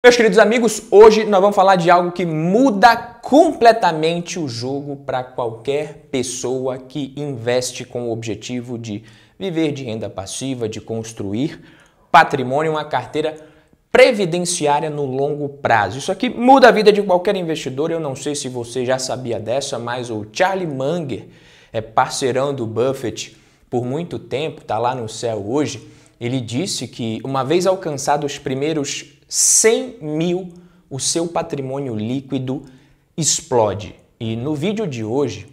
Meus queridos amigos, hoje nós vamos falar de algo que muda completamente o jogo para qualquer pessoa que investe com o objetivo de viver de renda passiva, de construir patrimônio, uma carteira previdenciária no longo prazo. Isso aqui muda a vida de qualquer investidor. Eu não sei se você já sabia dessa, mas o Charlie Munger é parceirão do Buffett por muito tempo, está lá no céu hoje. Ele disse que uma vez alcançados os primeiros 100 mil, o seu patrimônio líquido explode. E no vídeo de hoje,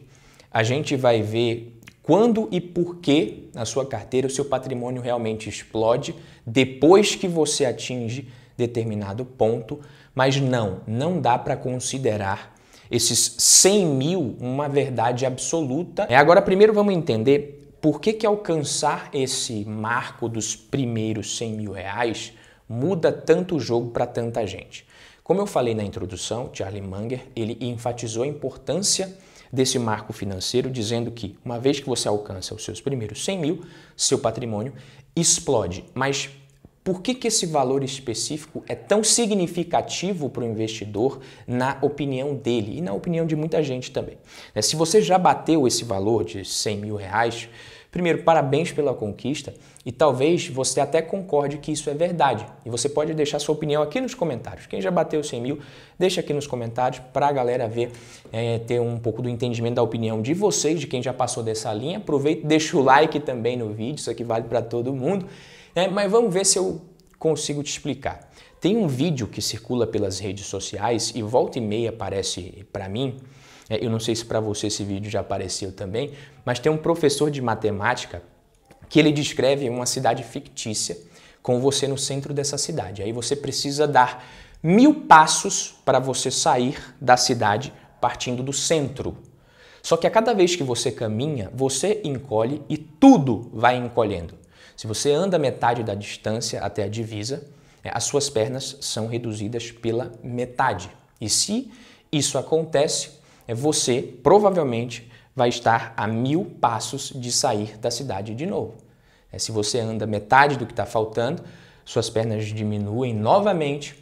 a gente vai ver quando e por que na sua carteira o seu patrimônio realmente explode depois que você atinge determinado ponto, mas não, não dá para considerar esses 100 mil uma verdade absoluta. É, agora, primeiro vamos entender por que, que alcançar esse marco dos primeiros 100 mil reais muda tanto o jogo para tanta gente. Como eu falei na introdução, Charlie Munger ele enfatizou a importância desse marco financeiro, dizendo que uma vez que você alcança os seus primeiros 100 mil, seu patrimônio explode. Mas por que, que esse valor específico é tão significativo para o investidor, na opinião dele e na opinião de muita gente também? É, se você já bateu esse valor de 100 mil reais, Primeiro, parabéns pela conquista e talvez você até concorde que isso é verdade. E você pode deixar sua opinião aqui nos comentários. Quem já bateu 100 mil, deixa aqui nos comentários para a galera ver, é, ter um pouco do entendimento da opinião de vocês, de quem já passou dessa linha. Aproveita, deixa o like também no vídeo, isso aqui vale para todo mundo. Né? Mas vamos ver se eu consigo te explicar. Tem um vídeo que circula pelas redes sociais e volta e meia aparece para mim é, eu não sei se para você esse vídeo já apareceu também, mas tem um professor de matemática que ele descreve uma cidade fictícia com você no centro dessa cidade. Aí você precisa dar mil passos para você sair da cidade partindo do centro. Só que a cada vez que você caminha, você encolhe e tudo vai encolhendo. Se você anda metade da distância até a divisa, é, as suas pernas são reduzidas pela metade. E se isso acontece, é você provavelmente vai estar a mil passos de sair da cidade de novo. É, se você anda metade do que está faltando, suas pernas diminuem novamente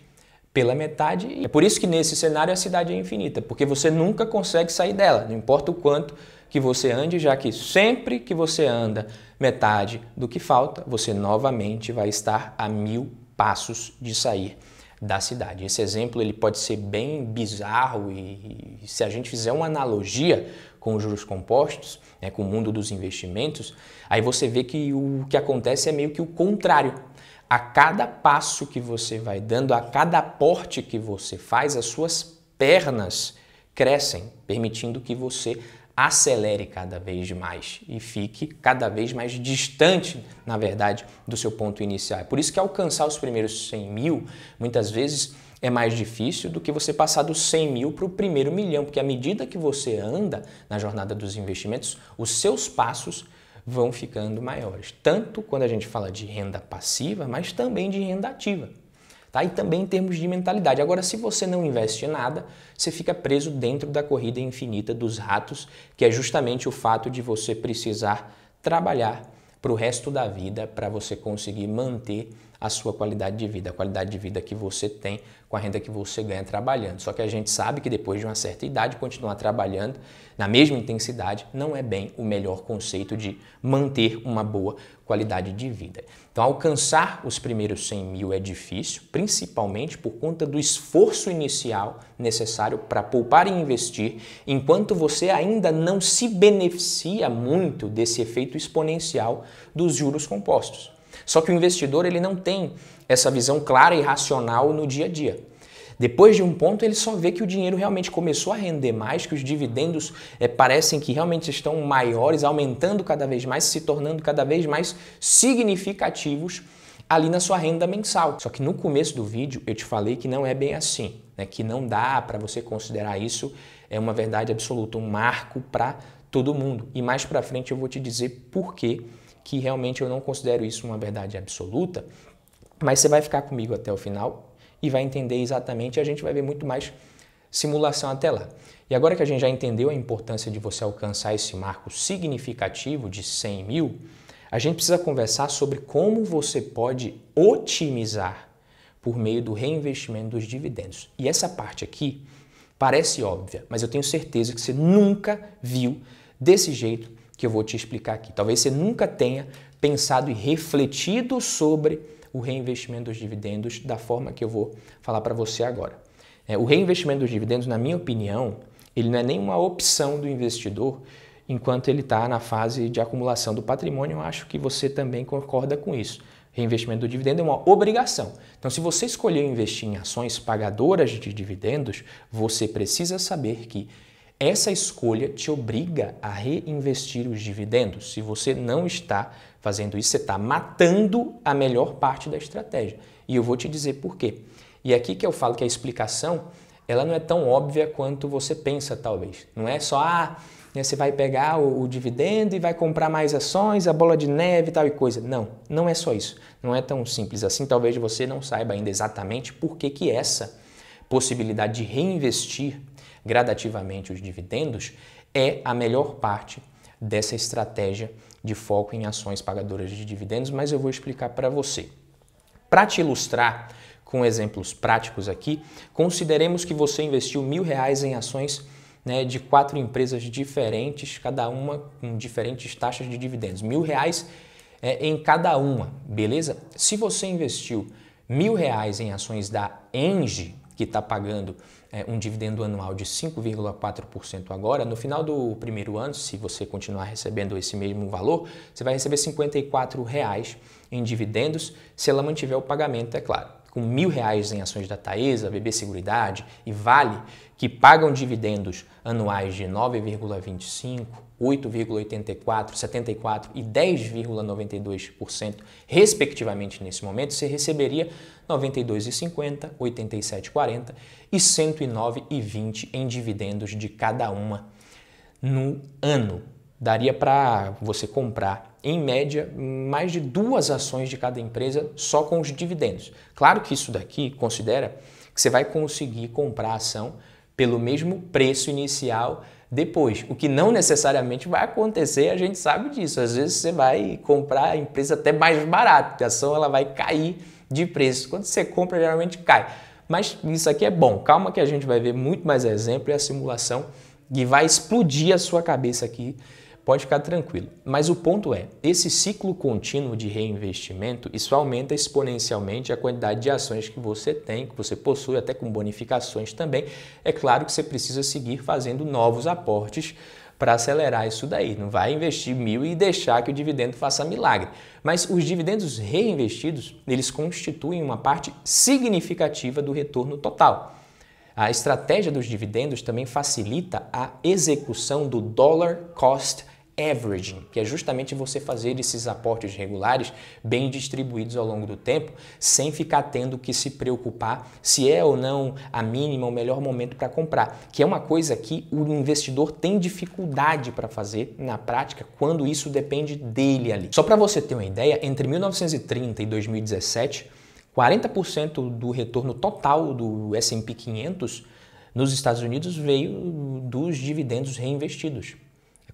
pela metade. É por isso que nesse cenário a cidade é infinita, porque você nunca consegue sair dela, não importa o quanto que você ande, já que sempre que você anda metade do que falta, você novamente vai estar a mil passos de sair da cidade. Esse exemplo ele pode ser bem bizarro e, e se a gente fizer uma analogia com os juros compostos, né, com o mundo dos investimentos, aí você vê que o que acontece é meio que o contrário. A cada passo que você vai dando, a cada aporte que você faz, as suas pernas crescem, permitindo que você acelere cada vez mais e fique cada vez mais distante, na verdade, do seu ponto inicial. É por isso que alcançar os primeiros 100 mil muitas vezes é mais difícil do que você passar dos 100 mil para o primeiro milhão, porque à medida que você anda na jornada dos investimentos, os seus passos vão ficando maiores, tanto quando a gente fala de renda passiva, mas também de renda ativa. Tá? E também em termos de mentalidade. Agora, se você não investe em nada, você fica preso dentro da corrida infinita dos ratos, que é justamente o fato de você precisar trabalhar para o resto da vida para você conseguir manter a sua qualidade de vida, a qualidade de vida que você tem com a renda que você ganha trabalhando. Só que a gente sabe que depois de uma certa idade, continuar trabalhando na mesma intensidade não é bem o melhor conceito de manter uma boa qualidade de vida. Então, alcançar os primeiros 100 mil é difícil, principalmente por conta do esforço inicial necessário para poupar e investir, enquanto você ainda não se beneficia muito desse efeito exponencial dos juros compostos. Só que o investidor ele não tem essa visão clara e racional no dia a dia. Depois de um ponto, ele só vê que o dinheiro realmente começou a render mais, que os dividendos é, parecem que realmente estão maiores, aumentando cada vez mais, se tornando cada vez mais significativos ali na sua renda mensal. Só que no começo do vídeo eu te falei que não é bem assim, né? que não dá para você considerar isso é uma verdade absoluta, um marco para todo mundo. E mais para frente eu vou te dizer por que realmente eu não considero isso uma verdade absoluta, mas você vai ficar comigo até o final e vai entender exatamente, e a gente vai ver muito mais simulação até lá. E agora que a gente já entendeu a importância de você alcançar esse marco significativo de 100 mil, a gente precisa conversar sobre como você pode otimizar por meio do reinvestimento dos dividendos. E essa parte aqui parece óbvia, mas eu tenho certeza que você nunca viu desse jeito que eu vou te explicar aqui. Talvez você nunca tenha pensado e refletido sobre o reinvestimento dos dividendos da forma que eu vou falar para você agora. É, o reinvestimento dos dividendos, na minha opinião, ele não é nenhuma opção do investidor enquanto ele está na fase de acumulação do patrimônio. Eu acho que você também concorda com isso. Reinvestimento do dividendo é uma obrigação. Então, se você escolheu investir em ações pagadoras de dividendos, você precisa saber que essa escolha te obriga a reinvestir os dividendos. Se você não está fazendo isso, você está matando a melhor parte da estratégia. E eu vou te dizer por quê. E é aqui que eu falo que a explicação ela não é tão óbvia quanto você pensa, talvez. Não é só, ah, né, você vai pegar o, o, dividendo e vai comprar mais ações, a bola de neve tal e coisa. Não, não é só isso. Não é tão simples assim. Talvez você não saiba ainda exatamente por que, que essa possibilidade de reinvestir gradativamente os dividendos, é a melhor parte dessa estratégia de foco em ações pagadoras de dividendos, mas eu vou explicar para você. Para te ilustrar com exemplos práticos aqui, consideremos que você investiu mil reais em ações né, de quatro empresas diferentes, cada uma com diferentes taxas de dividendos. Mil reais é, em cada uma, beleza? Se você investiu mil reais em ações da Engie, que está pagando é, um dividendo anual de 5,4% agora, no final do primeiro ano, se você continuar recebendo esse mesmo valor, você vai receber R$ 54 reais em dividendos, se ela mantiver o pagamento, é claro com mil reais em ações da Taesa, BB Seguridade e Vale, que pagam dividendos anuais de 9,25%, 8,84%, 74% e 10,92%, respectivamente, nesse momento, você receberia 92,50%, 87,40% e 109,20% em dividendos de cada uma no ano daria para você comprar, em média, mais de duas ações de cada empresa só com os dividendos. Claro que isso daqui considera que você vai conseguir comprar a ação pelo mesmo preço inicial depois, o que não necessariamente vai acontecer, a gente sabe disso. Às vezes você vai comprar a empresa até mais barata, a ação ela vai cair de preço. Quando você compra, geralmente cai. Mas isso aqui é bom. Calma que a gente vai ver muito mais exemplo e a simulação que vai explodir a sua cabeça aqui pode ficar tranquilo. Mas o ponto é, esse ciclo contínuo de reinvestimento, isso aumenta exponencialmente a quantidade de ações que você tem, que você possui, até com bonificações também. É claro que você precisa seguir fazendo novos aportes para acelerar isso daí. Não vai investir mil e deixar que o dividendo faça milagre. Mas os dividendos reinvestidos, eles constituem uma parte significativa do retorno total. A estratégia dos dividendos também facilita a execução do dollar cost averaging, que é justamente você fazer esses aportes regulares bem distribuídos ao longo do tempo, sem ficar tendo que se preocupar se é ou não a mínima o melhor momento para comprar, que é uma coisa que o investidor tem dificuldade para fazer na prática quando isso depende dele ali. Só para você ter uma ideia, entre 1930 e 2017, 40% do retorno total do S&P 500 nos Estados Unidos veio dos dividendos reinvestidos.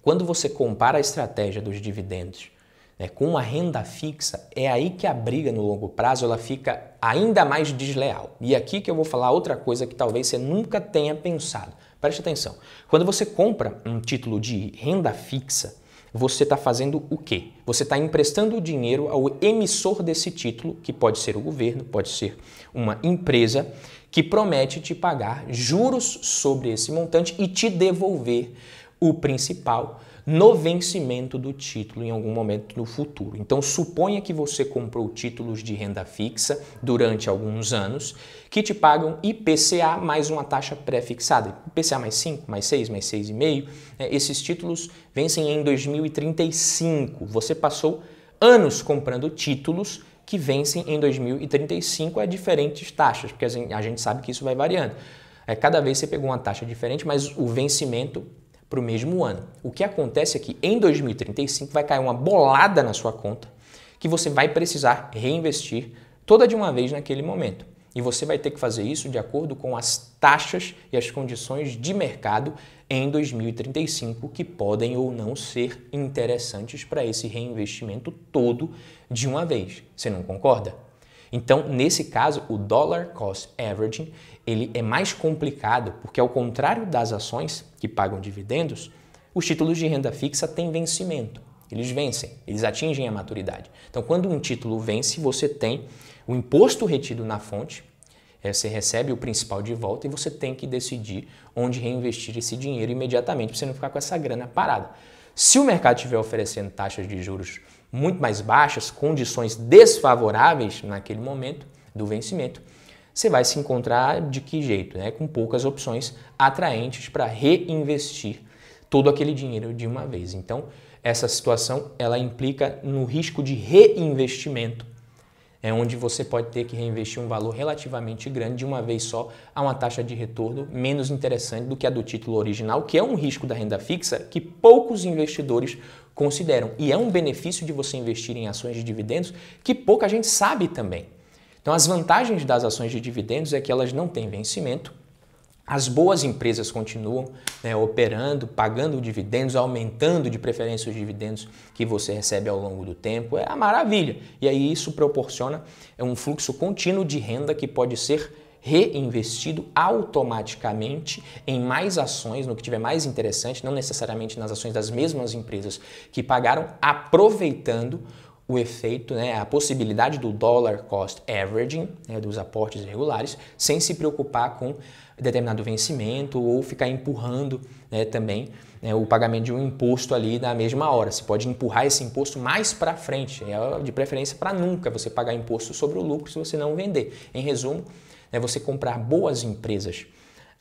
Quando você compara a estratégia dos dividendos né, com uma renda fixa, é aí que a briga no longo prazo ela fica ainda mais desleal. E é aqui que eu vou falar outra coisa que talvez você nunca tenha pensado. Preste atenção. Quando você compra um título de renda fixa, você está fazendo o quê? Você está emprestando o dinheiro ao emissor desse título, que pode ser o governo, pode ser uma empresa, que promete te pagar juros sobre esse montante e te devolver o principal, no vencimento do título em algum momento no futuro. Então, suponha que você comprou títulos de renda fixa durante alguns anos que te pagam IPCA mais uma taxa pré-fixada, IPCA mais 5, mais 6, mais 6,5. Né? Esses títulos vencem em 2035. Você passou anos comprando títulos que vencem em 2035 a é diferentes taxas, porque a gente sabe que isso vai variando. É, cada vez você pegou uma taxa diferente, mas o vencimento para o mesmo ano. O que acontece é que em 2035 vai cair uma bolada na sua conta que você vai precisar reinvestir toda de uma vez naquele momento. E você vai ter que fazer isso de acordo com as taxas e as condições de mercado em 2035, que podem ou não ser interessantes para esse reinvestimento todo de uma vez. Você não concorda? Então, nesse caso, o dollar cost averaging ele é mais complicado porque, ao contrário das ações que pagam dividendos, os títulos de renda fixa têm vencimento. Eles vencem, eles atingem a maturidade. Então, quando um título vence, você tem o imposto retido na fonte, é, você recebe o principal de volta e você tem que decidir onde reinvestir esse dinheiro imediatamente para você não ficar com essa grana parada. Se o mercado estiver oferecendo taxas de juros muito mais baixas, condições desfavoráveis naquele momento do vencimento, você vai se encontrar de que jeito? Né? Com poucas opções atraentes para reinvestir todo aquele dinheiro de uma vez. Então, essa situação ela implica no risco de reinvestimento, é onde você pode ter que reinvestir um valor relativamente grande de uma vez só a uma taxa de retorno menos interessante do que a do título original, que é um risco da renda fixa que poucos investidores consideram. E é um benefício de você investir em ações de dividendos que pouca gente sabe também. Então, as vantagens das ações de dividendos é que elas não têm vencimento, as boas empresas continuam né, operando, pagando dividendos, aumentando de preferência os dividendos que você recebe ao longo do tempo. É a maravilha. E aí isso proporciona é um fluxo contínuo de renda que pode ser reinvestido automaticamente em mais ações, no que tiver mais interessante, não necessariamente nas ações das mesmas empresas que pagaram, aproveitando o efeito, né, a possibilidade do dollar cost averaging, né, dos aportes regulares, sem se preocupar com determinado vencimento ou ficar empurrando né, também né, o pagamento de um imposto ali na mesma hora. Você pode empurrar esse imposto mais para frente, é de preferência para nunca você pagar imposto sobre o lucro se você não vender. Em resumo, é você comprar boas empresas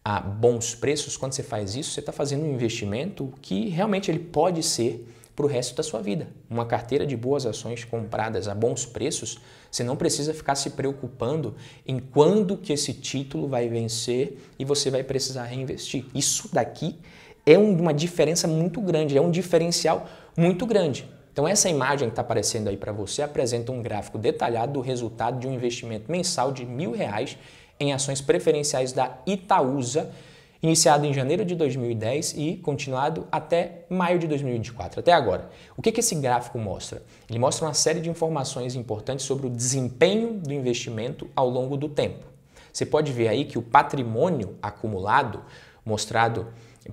a bons preços. Quando você faz isso, você está fazendo um investimento que realmente ele pode ser para o resto da sua vida. Uma carteira de boas ações compradas a bons preços, você não precisa ficar se preocupando em quando que esse título vai vencer e você vai precisar reinvestir. Isso daqui é uma diferença muito grande, é um diferencial muito grande. Então essa imagem que está aparecendo aí para você apresenta um gráfico detalhado do resultado de um investimento mensal de mil reais em ações preferenciais da Itaúsa, iniciado em janeiro de 2010 e continuado até maio de 2024, até agora. O que, que esse gráfico mostra? Ele mostra uma série de informações importantes sobre o desempenho do investimento ao longo do tempo. Você pode ver aí que o patrimônio acumulado, mostrado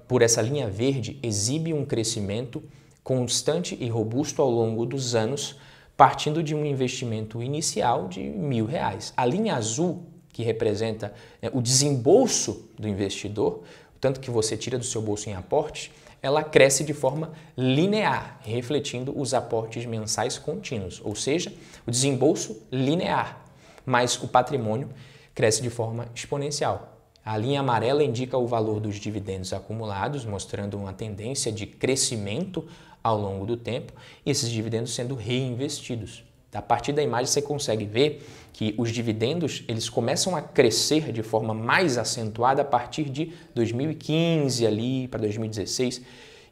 por essa linha verde, exibe um crescimento constante e robusto ao longo dos anos, partindo de um investimento inicial de mil reais. A linha azul, que representa né, o desembolso do investidor, o tanto que você tira do seu bolso em aporte, ela cresce de forma linear, refletindo os aportes mensais contínuos, ou seja, o desembolso linear, mas o patrimônio cresce de forma exponencial. A linha amarela indica o valor dos dividendos acumulados, mostrando uma tendência de crescimento ao longo do tempo e esses dividendos sendo reinvestidos. A partir da imagem você consegue ver que os dividendos eles começam a crescer de forma mais acentuada a partir de 2015 ali para 2016,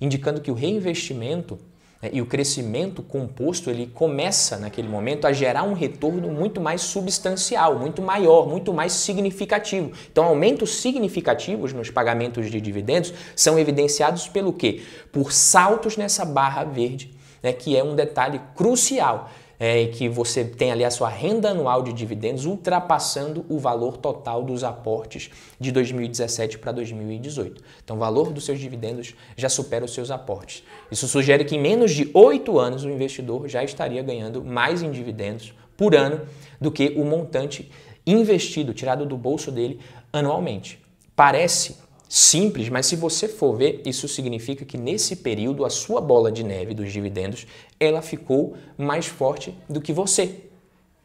indicando que o reinvestimento né? e o crescimento composto ele começa naquele momento a gerar um retorno muito mais substancial, muito maior, muito mais significativo. Então, aumentos significativos nos pagamentos de dividendos são evidenciados pelo quê? Por saltos nessa barra verde, né, que é um detalhe crucial é, e que você tem ali a sua renda anual de dividendos ultrapassando o valor total dos aportes de 2017 para 2018. Então, o valor dos seus dividendos já supera os seus aportes. Isso sugere que em menos de oito anos o investidor já estaria ganhando mais em dividendos por ano do que o montante investido, tirado do bolso dele anualmente. Parece simples, mas se você for ver, isso significa que nesse período a sua bola de neve dos dividendos ela ficou mais forte do que você.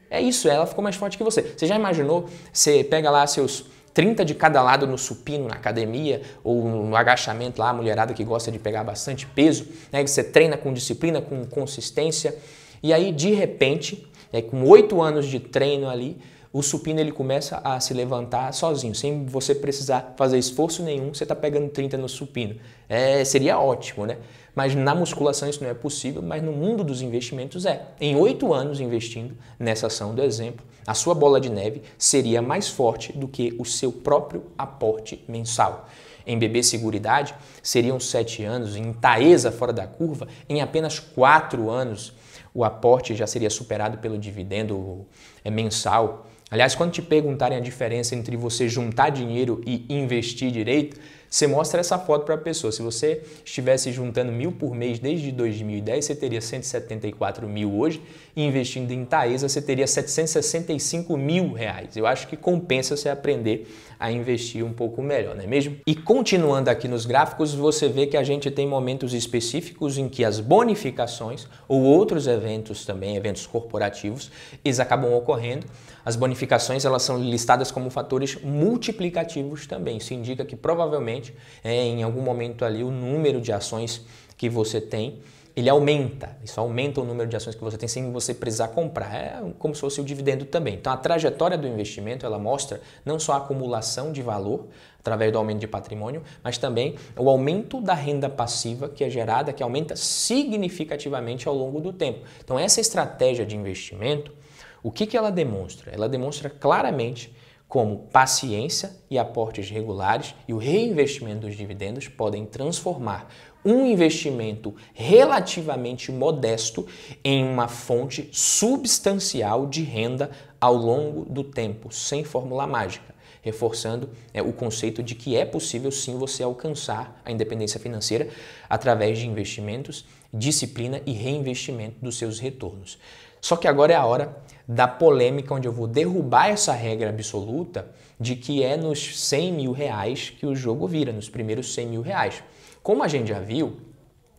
É isso, ela ficou mais forte que você. Você já imaginou? Você pega lá seus 30 de cada lado no supino na academia ou no agachamento lá, a mulherada que gosta de pegar bastante peso, né? Que você treina com disciplina, com consistência. E aí, de repente, é com oito anos de treino ali, o supino ele começa a se levantar sozinho, sem você precisar fazer esforço nenhum, você está pegando 30 no supino. É, seria ótimo, né? Mas na musculação isso não é possível, mas no mundo dos investimentos é. Em oito anos investindo nessa ação do exemplo, a sua bola de neve seria mais forte do que o seu próprio aporte mensal. Em bebê seguridade, seriam sete anos, em Taesa fora da curva, em apenas quatro anos, o aporte já seria superado pelo dividendo é, mensal Aliás, quando te perguntarem a diferença entre você juntar dinheiro e investir direito, você mostra essa foto para a pessoa. Se você estivesse juntando mil por mês desde 2010, você teria 174 mil hoje. E investindo em Taesa, você teria 765 mil reais. Eu acho que compensa você aprender a investir um pouco melhor, não é mesmo? E continuando aqui nos gráficos, você vê que a gente tem momentos específicos em que as bonificações ou outros eventos também, eventos corporativos, eles acabam ocorrendo. As bonificações elas são listadas como fatores multiplicativos também. Isso indica que provavelmente é, em algum momento ali o número de ações que você tem ele aumenta. Isso aumenta o número de ações que você tem sem você precisar comprar. É como se fosse o dividendo também. Então a trajetória do investimento ela mostra não só a acumulação de valor através do aumento de patrimônio, mas também o aumento da renda passiva que é gerada, que aumenta significativamente ao longo do tempo. Então essa estratégia de investimento o que, que ela demonstra? Ela demonstra claramente como paciência e aportes regulares e o reinvestimento dos dividendos podem transformar um investimento relativamente modesto em uma fonte substancial de renda ao longo do tempo, sem fórmula mágica, reforçando é, o conceito de que é possível sim você alcançar a independência financeira através de investimentos, disciplina e reinvestimento dos seus retornos. Só que agora é a hora da polêmica onde eu vou derrubar essa regra absoluta de que é nos 100 mil reais que o jogo vira, nos primeiros 100 mil reais. Como a gente já viu,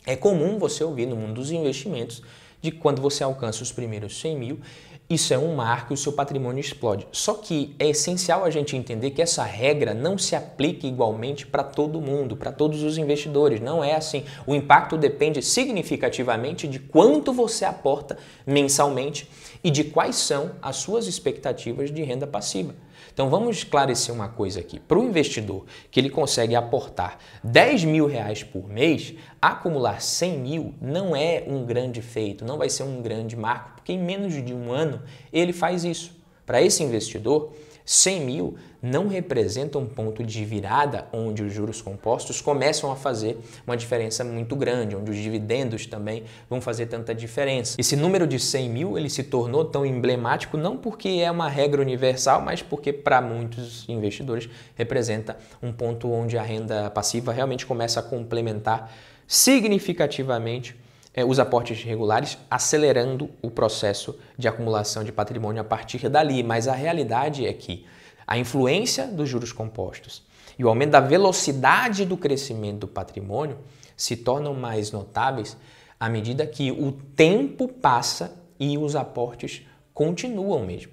é comum você ouvir no mundo dos investimentos de quando você alcança os primeiros 100 mil, isso é um marco e o seu patrimônio explode. Só que é essencial a gente entender que essa regra não se aplica igualmente para todo mundo, para todos os investidores. Não é assim. O impacto depende significativamente de quanto você aporta mensalmente e de quais são as suas expectativas de renda passiva. Então vamos esclarecer uma coisa aqui. Para o investidor que ele consegue aportar 10 mil reais por mês, acumular 100 mil não é um grande feito, não vai ser um grande marco, porque em menos de um ano ele faz isso. Para esse investidor, 100 mil não representa um ponto de virada onde os juros compostos começam a fazer uma diferença muito grande, onde os dividendos também vão fazer tanta diferença. Esse número de 100 mil ele se tornou tão emblemático não porque é uma regra universal, mas porque para muitos investidores representa um ponto onde a renda passiva realmente começa a complementar significativamente é, os aportes regulares, acelerando o processo de acumulação de patrimônio a partir dali. Mas a realidade é que a influência dos juros compostos e o aumento da velocidade do crescimento do patrimônio se tornam mais notáveis à medida que o tempo passa e os aportes continuam mesmo.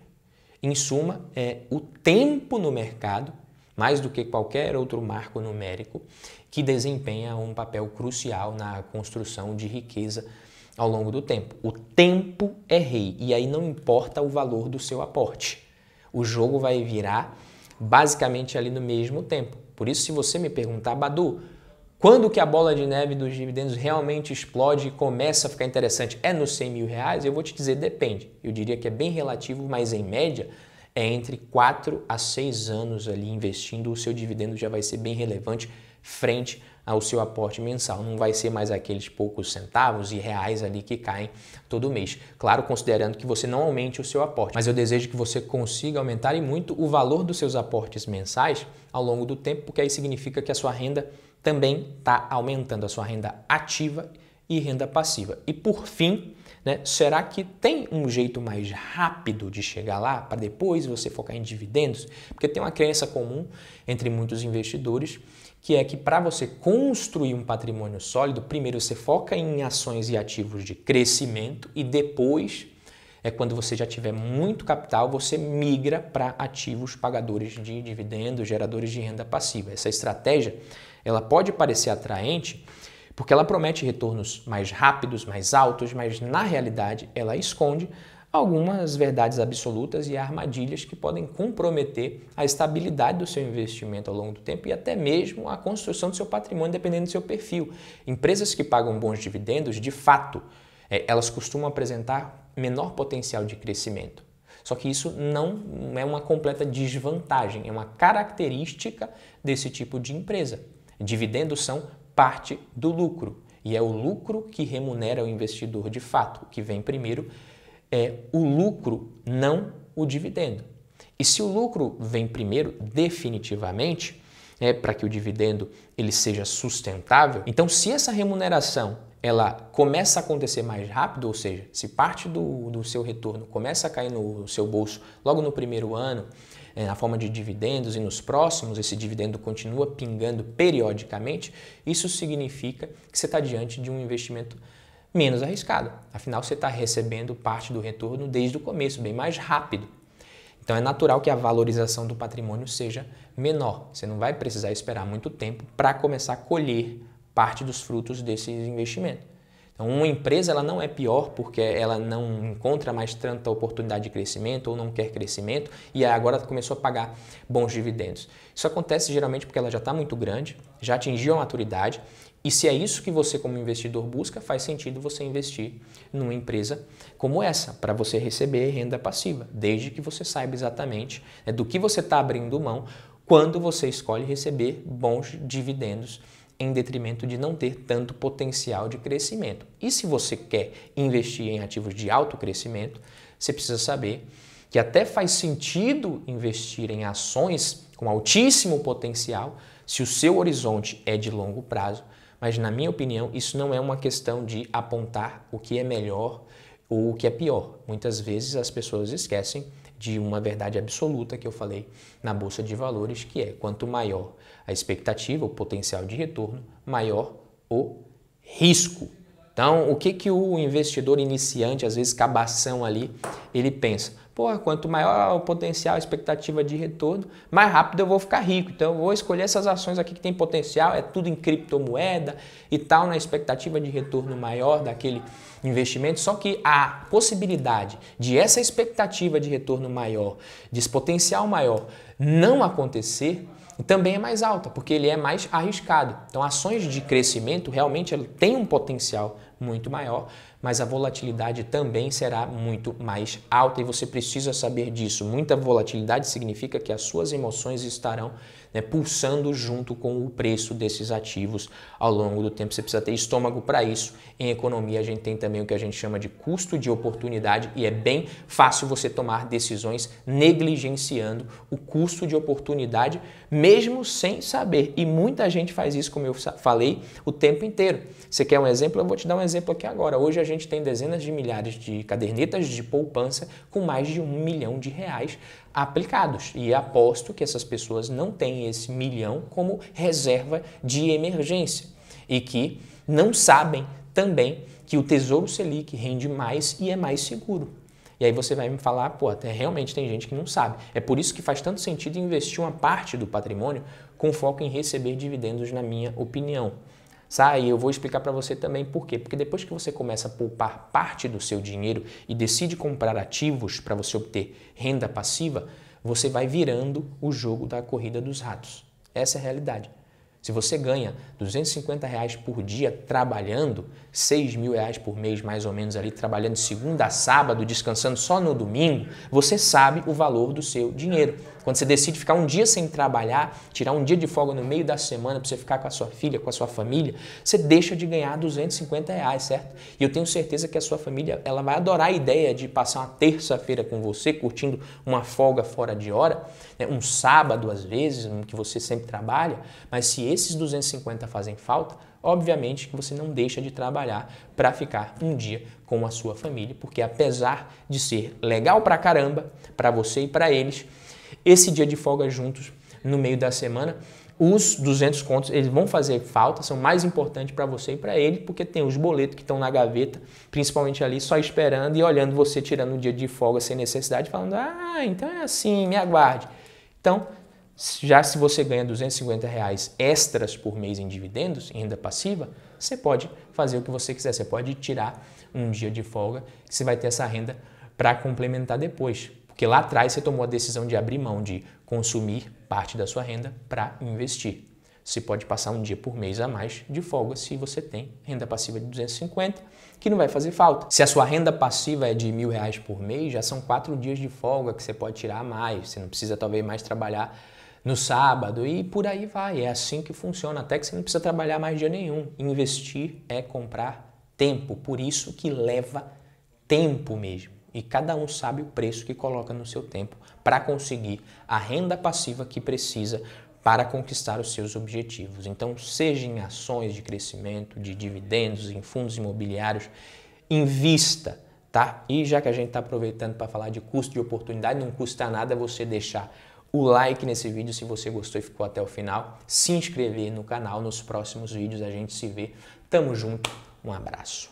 Em suma, é o tempo no mercado, mais do que qualquer outro marco numérico, que desempenha um papel crucial na construção de riqueza ao longo do tempo. O tempo é rei e aí não importa o valor do seu aporte. O jogo vai virar basicamente ali no mesmo tempo. Por isso, se você me perguntar, Badu, quando que a bola de neve dos dividendos realmente explode e começa a ficar interessante? É nos 100 mil reais? Eu vou te dizer, depende. Eu diria que é bem relativo, mas em média é entre 4 a 6 anos ali investindo, o seu dividendo já vai ser bem relevante frente ao seu aporte mensal. Não vai ser mais aqueles poucos centavos e reais ali que caem todo mês. Claro, considerando que você não aumente o seu aporte, mas eu desejo que você consiga aumentar e muito o valor dos seus aportes mensais ao longo do tempo, porque aí significa que a sua renda também está aumentando, a sua renda ativa e renda passiva. E por fim, né? Será que tem um jeito mais rápido de chegar lá para depois você focar em dividendos? Porque tem uma crença comum entre muitos investidores que é que para você construir um patrimônio sólido, primeiro você foca em ações e ativos de crescimento e depois é quando você já tiver muito capital, você migra para ativos pagadores de dividendos, geradores de renda passiva. Essa estratégia, ela pode parecer atraente, porque ela promete retornos mais rápidos, mais altos, mas na realidade ela esconde algumas verdades absolutas e armadilhas que podem comprometer a estabilidade do seu investimento ao longo do tempo e até mesmo a construção do seu patrimônio, dependendo do seu perfil. Empresas que pagam bons dividendos, de fato, é, elas costumam apresentar menor potencial de crescimento. Só que isso não é uma completa desvantagem, é uma característica desse tipo de empresa. Dividendos são parte do lucro. E é o lucro que remunera o investidor de fato. O que vem primeiro é o lucro, não o dividendo. E se o lucro vem primeiro, definitivamente, é para que o dividendo ele seja sustentável, então se essa remuneração ela começa a acontecer mais rápido, ou seja, se parte do, do seu retorno começa a cair no seu bolso logo no primeiro ano, é, na forma de dividendos e nos próximos esse dividendo continua pingando periodicamente, isso significa que você está diante de um investimento menos arriscado. Afinal, você está recebendo parte do retorno desde o começo, bem mais rápido. Então é natural que a valorização do patrimônio seja menor. Você não vai precisar esperar muito tempo para começar a colher parte dos frutos desse investimento. Então, uma empresa ela não é pior porque ela não encontra mais tanta oportunidade de crescimento ou não quer crescimento e agora começou a pagar bons dividendos. Isso acontece geralmente porque ela já está muito grande, já atingiu a maturidade e se é isso que você como investidor busca, faz sentido você investir numa empresa como essa para você receber renda passiva, desde que você saiba exatamente né, do que você está abrindo mão quando você escolhe receber bons dividendos em detrimento de não ter tanto potencial de crescimento. E se você quer investir em ativos de alto crescimento, você precisa saber que até faz sentido investir em ações com altíssimo potencial se o seu horizonte é de longo prazo, mas na minha opinião, isso não é uma questão de apontar o que é melhor ou o que é pior. Muitas vezes as pessoas esquecem de uma verdade absoluta que eu falei na bolsa de valores, que é quanto maior a expectativa, o potencial de retorno, maior o risco. Então, o que que o investidor iniciante, às vezes cabação ali, ele pensa? Porra, quanto maior o potencial, a expectativa de retorno, mais rápido eu vou ficar rico. Então eu vou escolher essas ações aqui que tem potencial, é tudo em criptomoeda e tal, na expectativa de retorno maior daquele investimento. Só que a possibilidade de essa expectativa de retorno maior, desse potencial maior, não acontecer, também é mais alta, porque ele é mais arriscado. Então ações de crescimento realmente tem um potencial muito maior, mas a volatilidade também será muito mais alta e você precisa saber disso. Muita volatilidade significa que as suas emoções estarão né, pulsando junto com o preço desses ativos ao longo do tempo. Você precisa ter estômago para isso. Em economia, a gente tem também o que a gente chama de custo de oportunidade e é bem fácil você tomar decisões negligenciando o custo de oportunidade mesmo sem saber. E muita gente faz isso, como eu falei, o tempo inteiro. Você quer um exemplo? Eu vou te dar um exemplo aqui agora. Hoje a gente tem dezenas de milhares de cadernetas de poupança com mais de um milhão de reais aplicados. E aposto que essas pessoas não têm esse milhão como reserva de emergência e que não sabem também que o Tesouro Selic rende mais e é mais seguro. E aí você vai me falar, pô, até realmente tem gente que não sabe. É por isso que faz tanto sentido investir uma parte do patrimônio com foco em receber dividendos, na minha opinião. Sai, eu vou explicar para você também por quê. Porque depois que você começa a poupar parte do seu dinheiro e decide comprar ativos para você obter renda passiva, você vai virando o jogo da corrida dos ratos. Essa é a realidade. Se você ganha 250 reais por dia trabalhando, 6 mil reais por mês mais ou menos ali, trabalhando de segunda a sábado, descansando só no domingo, você sabe o valor do seu dinheiro. Quando você decide ficar um dia sem trabalhar, tirar um dia de folga no meio da semana para você ficar com a sua filha, com a sua família, você deixa de ganhar 250 reais, certo? E eu tenho certeza que a sua família ela vai adorar a ideia de passar uma terça-feira com você, curtindo uma folga fora de hora, né? um sábado às vezes, que você sempre trabalha, mas se esses 250 fazem falta, obviamente que você não deixa de trabalhar para ficar um dia com a sua família, porque apesar de ser legal pra caramba, para você e para eles, esse dia de folga juntos no meio da semana. Os 200 contos, eles vão fazer falta, são mais importantes para você e para ele, porque tem os boletos que estão na gaveta, principalmente ali, só esperando e olhando você tirando o dia de folga sem necessidade, falando, ah, então é assim, me aguarde. Então, já se você ganha 250 reais extras por mês em dividendos, em renda passiva, você pode fazer o que você quiser, você pode tirar um dia de folga, que você vai ter essa renda para complementar depois. Porque lá atrás você tomou a decisão de abrir mão de consumir parte da sua renda para investir. Você pode passar um dia por mês a mais de folga se você tem renda passiva de 250, que não vai fazer falta. Se a sua renda passiva é de mil reais por mês, já são quatro dias de folga que você pode tirar a mais. Você não precisa talvez mais trabalhar no sábado e por aí vai. É assim que funciona, até que você não precisa trabalhar mais dia nenhum. Investir é comprar tempo, por isso que leva tempo mesmo e cada um sabe o preço que coloca no seu tempo para conseguir a renda passiva que precisa para conquistar os seus objetivos. Então, seja em ações de crescimento, de dividendos, em fundos imobiliários, invista, tá? E já que a gente está aproveitando para falar de custo de oportunidade, não custa nada você deixar o like nesse vídeo se você gostou e ficou até o final, se inscrever no canal. Nos próximos vídeos a gente se vê. Tamo junto, um abraço.